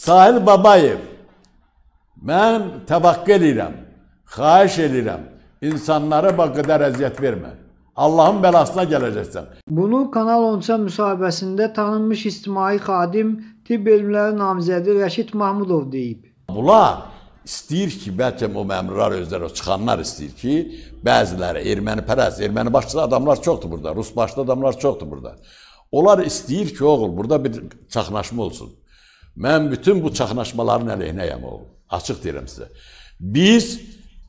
Sahil Babayev, mən təvəqqə eləyirəm, xahiş eləyirəm, insanlara bax qədər əziyyət vermə. Allahın bəlasına gələcəksən. Bunu Kanal 13 müsahibəsində tanınmış ictimai xadim tibb elmləri namizədi Rəşid Mahmudov deyib. Bunlar istəyir ki, bəlkə o məmurlar özləri çıxanlar istəyir ki, bəziləri erməni pərəz, erməni başçılı adamlar çoxdur burada, rus başlı adamlar çoxdur burada. Onlar istəyir ki, oğul, burada bir çaxnaşma olsun. Mən bütün bu çaxnaşmaların əleyhinəyəm o. Açıq deyirəm sizə. Biz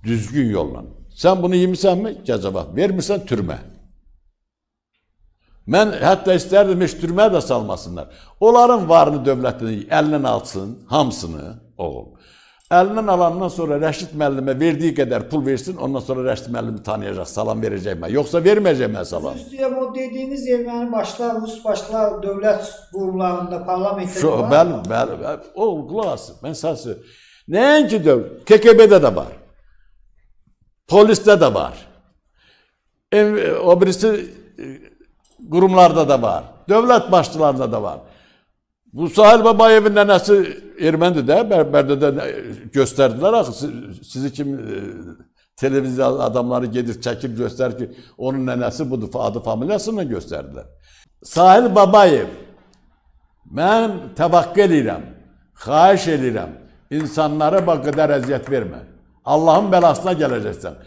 düzgün yolla. Sən bunu yemisənmi? Cəzava. Vermirsən türmə. Mən hətta istərdim heç türmə də salmasınlar. Onların varını dövlətini əlindən alsın, hamısını oğul. Əlindən alandan sonra Rəşid müəllimə verdiyi qədər pul versin, ondan sonra Rəşid müəllimi tanıyacaq, salam verəcək mən. Yoxsa verməyəcək mən salam. Üstəyəm o dediyiniz erməni başlar, rus başlar dövlət qurumlarında, parlamentdə var. Bəli, bəli, bəli. O qulaq Mən səsi. Nəinki dövlət, KKB-də də var. Polisdə də var. O birisi e, qurumlarda da var. Dövlət başçılarında da var. Musa Əl Babayevin nənəsi ermənidir də, Bər Bərdədə göstərdilər axı sizi kim e, televiziya adamları gedir çəkir göstərir ki, onun nənəsi budur, adı familiyasını göstərdilər. Sahil Babayev mən təvəqqə eləyirəm, xahiş eləyirəm, insanlara bax qədər əziyyət vermə. Allahın bəlasına gələcəksən.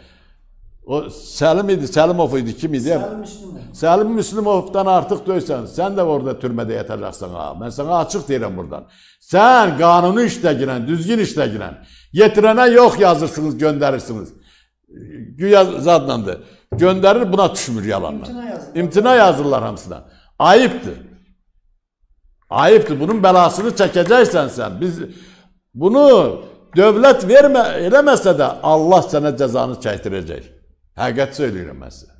O Səlim idi, Səlimov idi, kim idi? Səlim Müslümov. Səlim Müslümovdan artıq döysən, sən də orada türmədə yatacaqsan ha. Mən sənə açıq deyirəm buradan. Sən qanunu işləginən, düzgün işləginən, yetirənə yox yazırsınız, göndərirsiniz. Güya zadlandı. Göndərir, buna düşmür yalanla. İmtina yazırlar. İmtina yazırlar hamısına. Ayıbdır. Ayıbdır. Bunun bəlasını çəkəcəksən sən. Biz bunu dövlət vermə, eləməsə də Allah sənə cəzanı çəkdirəcək. Həqiqət söyləyirəm mən sizə.